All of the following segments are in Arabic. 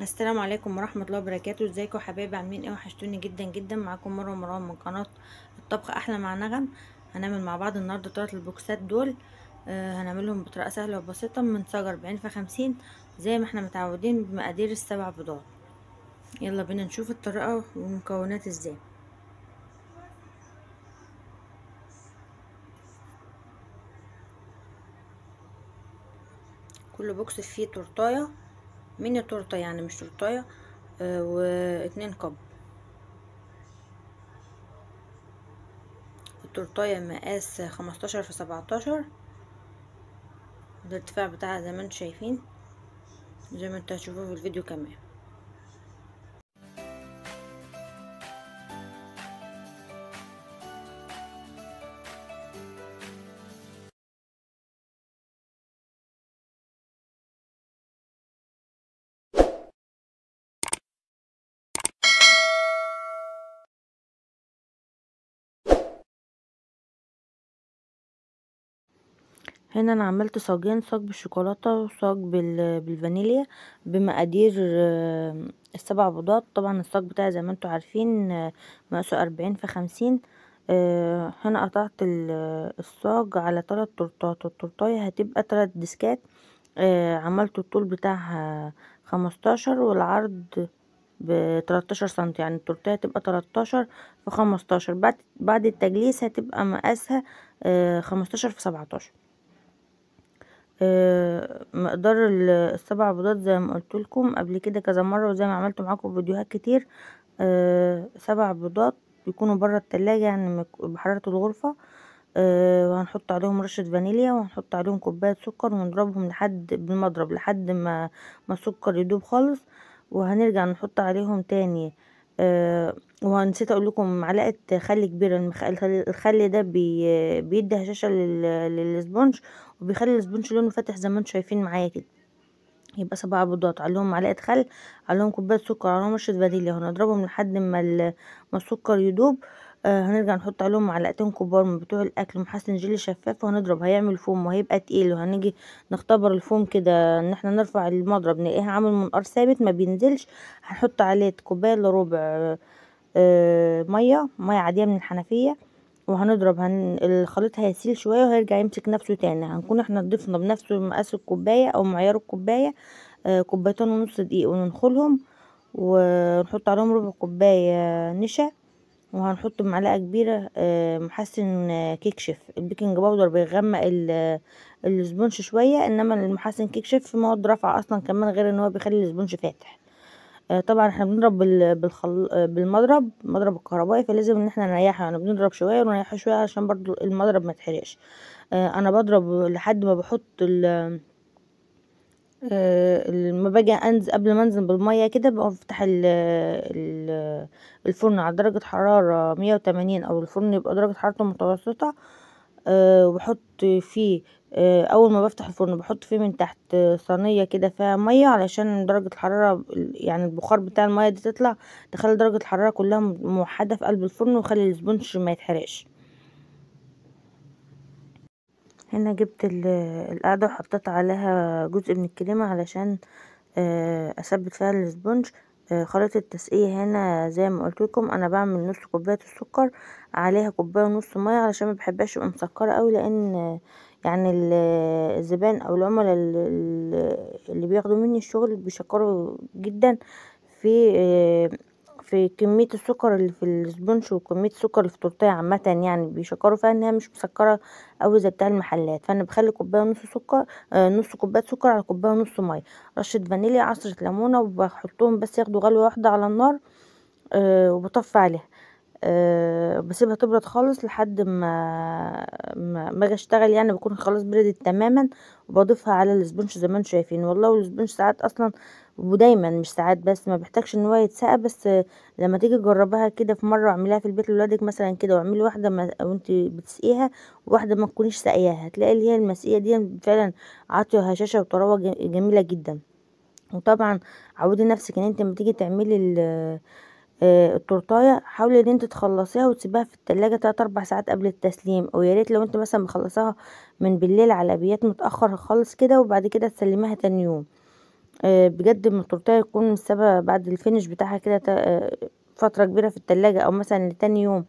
السلام عليكم ورحمة الله وبركاته ازيكم حبايبي عاملين ايه وحشتوني جدا جدا معاكم مروة مروان من قناة الطبخ احلى مع نغم هنعمل مع بعض النهاردة تلات البوكسات دول آه هنعملهم بطريقة سهلة وبسيطة من سجر اربعين في خمسين زي ما احنا متعودين بمقادير السبع بيضات يلا بينا نشوف الطريقة والمكونات ازاي كل بوكس فيه تورتايه ميني تورته يعني مش تورتايه آه، واتنين كب التورتايه مقاس خمستاشر في سبعتاشر ده الارتفاع بتاعها زي ما انتوا شايفين زي ما انتوا هتشوفوه في الفيديو كمان هنا انا عملت صاجين صاج بالشوكولاته وصاج بالفانيليا بمقادير السبع بيضات طبعا الصاج بتاعي زي ما انتم عارفين مقاسه أربعين في خمسين آه، هنا قطعت آه، الصاج على تلات تورتات والتورتايه هتبقى تلات ديسكات آه، عملت الطول بتاعها خمستاشر والعرض 13 سنتي يعني التورتايه هتبقى تلاتاشر في خمستاشر بعد بعد التجليس هتبقى مقاسها خمستاشر في سبعتاشر آه، مقدار السبع بيضات زي ما قلت لكم قبل كده كذا مره وزي ما عملت معاكم فيديوهات كتير آه، سبع بيضات بيكونوا بره التلاجة يعني بحرارة الغرفة آه، وهنحط عليهم رشة فانيليا وهنحط عليهم كوباية سكر ونضربهم لحد بالمضرب لحد ما ما السكر يدوب خالص وهنرجع نحط عليهم تاني أه وهنسيت اقول لكم معلقه خل كبيره الخل ده بي بيدي هشاشه للسبونج وبيخلي الاسبونج لونه فاتح زي ما انتم شايفين معايا كده يبقى سبع بيضات عليهم معلقه خل عليهم كوبايه سكر عليهم رشه فانيليا هنضربهم لحد ما ما السكر يدوب آه هنرجع نحط عليهم معلقتين كبار من بتوع الاكل محسن جيلي شفاف وهنضرب هيعمل فوم وهيبقى تقيل وهنيجي نختبر الفوم كده ان احنا نرفع المضرب نلاقيها عامل منقار ثابت ما بينزلش هنحط عليه كوبايه الا ربع آه, آه، ميه ميه عاديه من الحنفيه وهنضرب هن... الخليط هيسيل شويه وهيرجع يمسك نفسه تاني هنكون احنا ضفنا بنفسه مقاس الكوبايه او معيار الكوبايه آه كوبايتين ونص دقيق وننخلهم ونحط عليهم ربع كوبايه نشا وهنحط معلقه كبيره آه محسن آه، كيك كيكشف البيكنج باودر بيغمق الاسبونش آه، شويه انما المحسن كيكشف مواد رفع اصلا كمان غير ان هو بيخلي الاسبونش فاتح آه، طبعا احنا بنضرب بالخل... آه، بالمضرب مضرب الكهربائي فلازم ان احنا نريحه يعني بنضرب شويه ونريحه شويه عشان برضو المضرب ما يتحرقش آه، انا بضرب لحد ما بحط ال لما باجي انزل قبل ما انزل بالميه كده بفتح الفرن على درجه حراره مية وتمانين او الفرن يبقى درجه حرارته متوسطه آه، وبحط فيه أه اول ما بفتح الفرن بحط فيه من تحت آه، صينيه كده فيها ميه علشان درجه الحراره يعني البخار بتاع الميه دي تطلع تخلي درجه الحراره كلها موحده في قلب الفرن وخلي السبونج ما يتحرقش هنا جبت القعدة وحطيت عليها جزء من الكريمه علشان آه، اثبت فيها السبونج آه، خليط التسقية هنا زي ما قلت لكم انا بعمل نص كوبايه السكر عليها كوبايه ونص ميه علشان ما بحبهاش تبقى مسكره قوي لان يعني الزبائن او العملاء اللي بياخدوا مني الشغل بيشكروا جدا في آه، في كمية السكر اللي في السبونش وكمية السكر اللي في التورتية عامة يعني بيشكروا فيها انها مش مسكرة اوي زي بتاع المحلات فانا بخلي كوباية ونص سكر آه، نص كوباية سكر على كوباية ونص مية رشة فانيليا عصرة ليمونة وبحطهم بس ياخدوا غلوة واحدة على النار آه، وبطفي عليها آه، بسيبها تبرد خالص لحد ما ما آجي اشتغل يعني بكون خلاص بردت تمامًا، وبضيفها على الاسبونج زي ما انتم شايفين، والله الاسبونش ساعات أصلًا ودايمًا مش ساعات بس ما بحتاجش إن هو يتسقى بس لمّا تيجي تجربها كده في مرّة واعملها في البيت لولادِك مثلًا كده، واعملي واحدة ما وأنتِ بتسقيها وواحدة ما تكونيش ساقياها، هتلاقي اللي هي المسقية دي فعلًا عاطية هشاشة وطراوة جميلة جدًا، وطبعًا عودي نفسِك إن أنتِ أما تيجي تعملي آه، التورتايه حاولي ان انت تخلصيها وتسيبيها في التلاجة تلات اربع ساعات قبل التسليم ويا ريت لو انت مثلا مخلصاها من بالليل على ابيات متاخر خالص كده وبعد كده تسلميها تاني يوم آه، بجد من التورتايه يكون السبب بعد الفينش بتاعها كده آه، فتره كبيره في التلاجة او مثلا لتاني يوم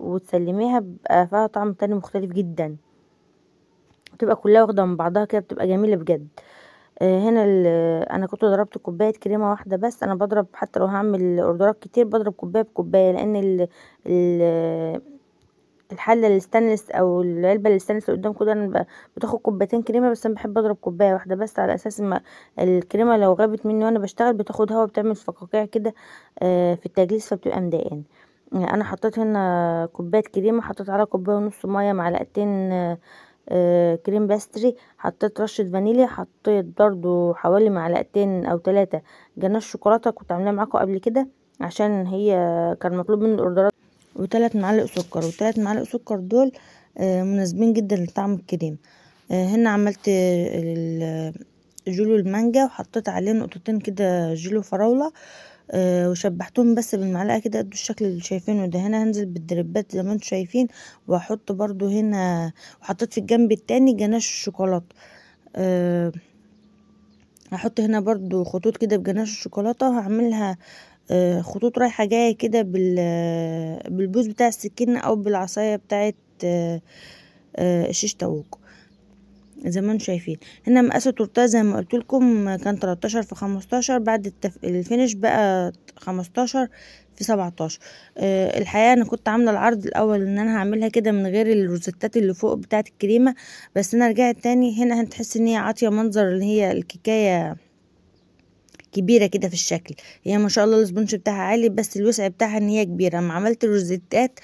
وتسلميها بيبقى فيها طعم تاني مختلف جدا بتبقى كلها واخده من بعضها كده بتبقى جميله بجد آه، هنا آه، انا كنت ضربت كوبايه كريمه واحده بس انا بضرب حتى لو هعمل اوردرات كتير بضرب كوبايه بكوبايه لان ال ال الحله الستانلس او العلبه الستانلس اللي قدامكم ده انا بتاخد كوبايتين كريمه بس انا بحب اضرب كوبايه واحده بس على اساس ما الكريمه لو غابت مني وانا بشتغل بتاخد هوا بتعمل فقاقيع كده آه، في التجليس فبتبقى مضايقاني يعني انا حطيت هنا كوبايه كريمه حطيت عليها كوبايه ونص ميه معلقتين آه آه، كريم باستري حطيت رشه فانيليا حطيت برضو حوالي معلقتين او تلاتة جناش شوكولاته كنت عاملاه معاكم قبل كده عشان هي كان مطلوب مني الاوردرات وتلات معلق سكر وتلات معلق سكر دول آه، مناسبين جدا لطعم الكريم آه، هنا عملت جولو المانجا وحطيت عليه نقطتين كده جيلو فراوله آه، وشبحتهم بس بالمعلقه كده ادوا الشكل اللي شايفينه ده هنا هنزل بالدربات زي ما انتم شايفين واحط برضو هنا وحطيت في الجنب التاني جناش الشوكولاته آه هحط هنا برضو خطوط كده بجناش الشوكولاته هعملها آه، خطوط رايحه جايه كده بالبوز بتاع السكينه او بالعصايه بتاعه آه آه زي ما انتم شايفين هنا مقاس التورته زي ما قلت لكم كان 13 في 15 بعد التف... الفينش بقى 15 في 17 أه الحقيقه انا كنت عامله العرض الاول ان انا هعملها كده من غير الروزتات اللي فوق بتاعه الكريمه بس انا رجعت تاني هنا هتحس ان هي عاطيه منظر ان هي الكيكايه كبيرة كده في الشكل هي ما شاء الله الاسبونج بتاعها عالي بس الوسع بتاعها ان هي كبيرة اما عملت الروزيتات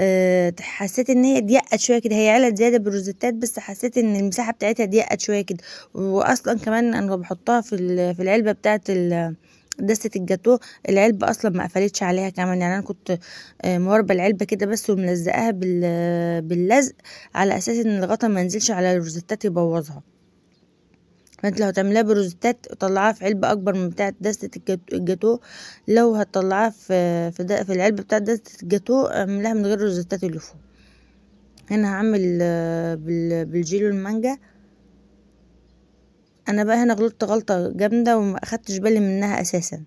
آه، حسيت ان هي ضيقت شويه كده هي علت زياده بالروزيتات بس حسيت ان المساحه بتاعتها ضيقت شويه كده واصلا كمان انا بحطها في في العلبه بتاعه دسة الجاتو العلبة أصلا ما قفلتش عليها كمان يعني أنا كنت آه، مواربة العلبة كده بس وملزقاها باللزق على أساس إن الغطا ما ينزلش على الروزيتات يبوظها فانت لو هتعمليها بروزيتات طلعها في علبة اكبر من بتاعة دستة الجاتو لو هتطلعها في في, في العلبة بتاعة دستة الجاتو اعملها من غير روزيتات اللي فوق هنا هعمل بالجيلو المانجا انا بقى هنا غلطت غلطة جامدة وما اخدتش بالي منها اساسا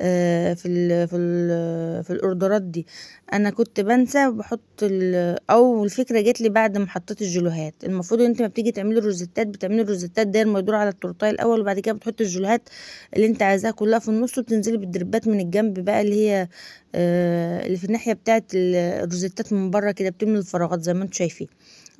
آه، في الـ في الـ في الاوردرات دي انا كنت بنسى بحط او الفكره جت لي بعد ما حطيت الجلوهات المفروض ان انت ما بتيجي تعملي روزيتات بتعملي الروزيتات داير ما يدور على التورتاي الاول وبعد كده بتحط الجلوهات اللي انت عايزاها كلها في النص وبتنزلي بالدربات من الجنب بقى اللي هي آه، اللي في الناحيه بتاعه الروزيتات من بره كده بتملي الفراغات زي ما انتم شايفين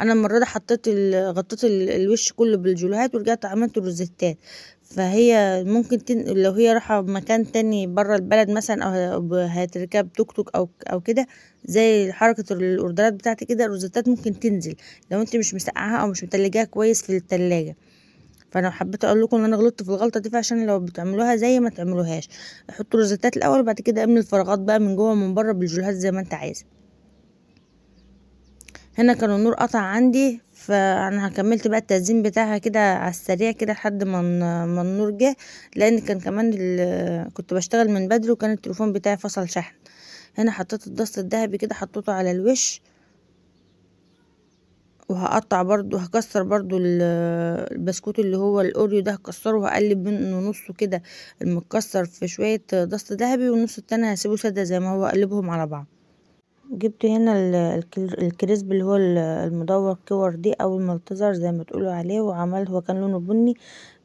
انا المره دي حطيت غطيت الوش كله بالجلوهات ورجعت عملت روزيتات فهي ممكن تن... لو هي رايحه مكان تاني بره البلد مثلا او هتركب توك توك او او كده زي حركه الاوردرات بتاعتي كده الروزيتات ممكن تنزل لو انت مش مسقعاها او مش متلجاها كويس في التلاجة فانا حبيت اقول لكم ان انا غلطت في الغلطه دي فعشان لو بتعملوها زي ما تعملوهاش حطوا روزيتات الاول وبعد كده املي الفراغات بقى من جوه من بره بالجلوهات زي ما انت عايزه هنا كان النور قطع عندي فانا كملت بقى التزيين بتاعها كده على السريع كده لحد ما ما النور جه لان كان كمان كنت بشتغل من بدري وكان التليفون بتاعي فصل شحن هنا حطيت الدست الذهبي كده حطيته على الوش وهقطع برضو هكسر برضو البسكوت اللي هو الاوريو ده هكسره وهقلب منه نصه كده المتكسر في شويه دست ذهبي والنص التاني هسيبه ساده زي ما هو اقلبهم على بعض جبت هنا الكريسب اللي هو المدور كور دي او الملتزر زي ما تقولوا عليه وعمل هو كان لونه بني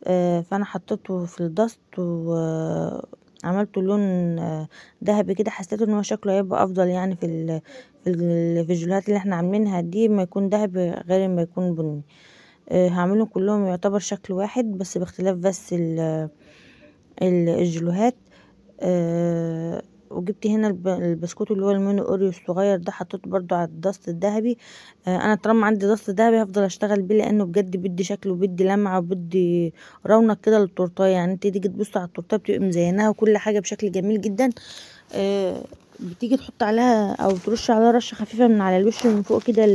آه، فانا حطيته في الدست وعملته آه، لون آه، ذهبي كده حسيت ان هو شكله هيبقى افضل يعني في الفيديوهات اللي احنا عاملينها دي ما يكون ذهبي غير ما يكون بني هعملهم كلهم يعتبر شكل واحد بس باختلاف بس الجلوهات وجبت هنا البسكوت اللي هو الميني اوريو الصغير ده حطيته برضو على الدست الذهبي آه، انا طالما عندي دست ذهبي هفضل اشتغل بيه لانه بجد بيدي شكل وبيدي لمعه وبيدي رونق كده للتورتايه يعني انت تيجي تبص على التورتايه بتبقى مزيناها وكل حاجه بشكل جميل جدا آه، بتيجي تحط عليها او ترش عليها رشه خفيفه من على الوش من فوق كده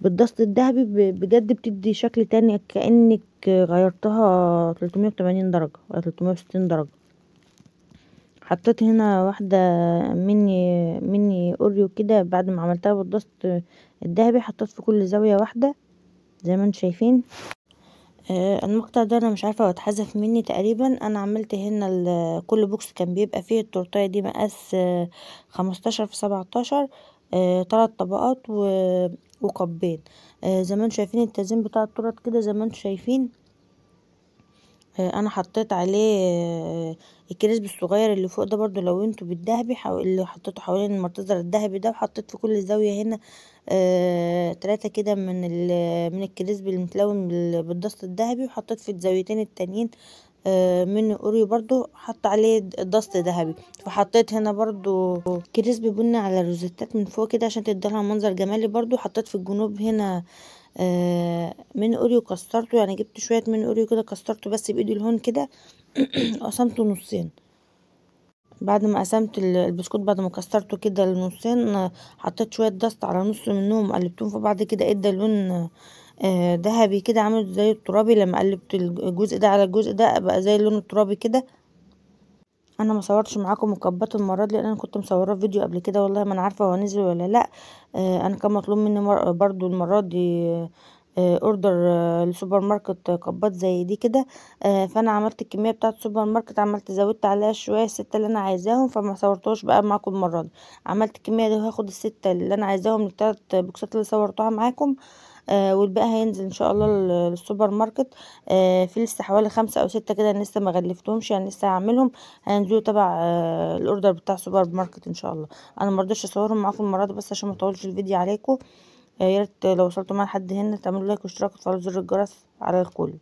بالدست الذهبي بجد بتدي شكل تاني كانك غيرتها 380 درجه ولا 360 درجه حطيت هنا واحدة مني مني اوريو كده بعد ما عملتها بالدست الذهبي حطيت في كل زاوية واحدة زي ما انتم شايفين آه المقطع ده انا مش عارفة اتحذف مني تقريبا انا عملت هنا كل بوكس كان بيبقى فيه التورتاية دي مقاس آه، خمستاشر في سبعتاشر آه، تلات طبقات وقبين آه زي ما انتم شايفين التزيين بتاع التورت كده زي ما انتم شايفين آه، انا حطيت عليه آه، الكريسب الصغير اللي فوق ده برضو لونته بالذهبي اللي حطيته حوالين المرتزر الذهبي ده وحطيت في كل زاويه هنا آه، تلاتة كده من من الكريسب المتلون بالدست الذهبي وحطيت في الزاويتين التانيين من اوريو برضو حط عليه دست ذهبي وحطيت هنا برضو كريسب بني على الروزيتات من فوق كده عشان تدي لها منظر جمالي برضو حطيت في الجنوب هنا آه آه، من اوريو كسرته يعني جبت شويه من اوريو كده كسرته بس بايدي الهون كده قسمته نصين بعد ما قسمت البسكوت بعد ما كسرته كده لنصين حطيت شويه دست على نص منهم قلبتهم في بعض كده ادى لون آه، ذهبي كده عملت زي الترابي لما قلبت الجزء ده على الجزء ده بقى زي اللون الترابي كده انا ما صورتش معاكم مكبات المره دي لان انا كنت مصوره فيديو قبل كده والله ما انا عارفه هو نزل ولا لا آه انا كان مطلوب مني برضو المره دي آه اوردر آه لسوبر ماركت كبات زي دي كده آه فانا عملت الكميه بتاعه السوبر ماركت عملت زودت عليها شويه السته اللي انا عايزاهم فما صورتوش بقى معاكم المره دي عملت الكميه دي وهاخد السته اللي انا عايزاهم من التلات بوكسات اللي صورتها معاكم آه آه، والباقي هينزل ان شاء الله للسوبر ماركت آه، في لسه حوالي خمسة او ستة كده لسه ما غلفتهمش يعني لسه هعملهم هينزلوا تبع آه، الاوردر بتاع السوبر ماركت ان شاء الله انا ما رضيتش اصورهم معاكم المره دي بس عشان ما اطولش الفيديو عليكم يا ريت لو وصلتوا معايا لحد هنا تعملوا لايك واشتراك وتفعلوا زر الجرس على الكل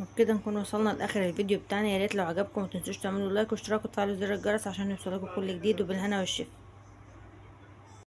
وبكده نكون وصلنا لاخر الفيديو بتاعنا يا ريت لو عجبكم ما تنسوش تعملوا لايك واشتراك وتفعلوا زر الجرس عشان يوصلكم كل جديد وبالهنا والشفا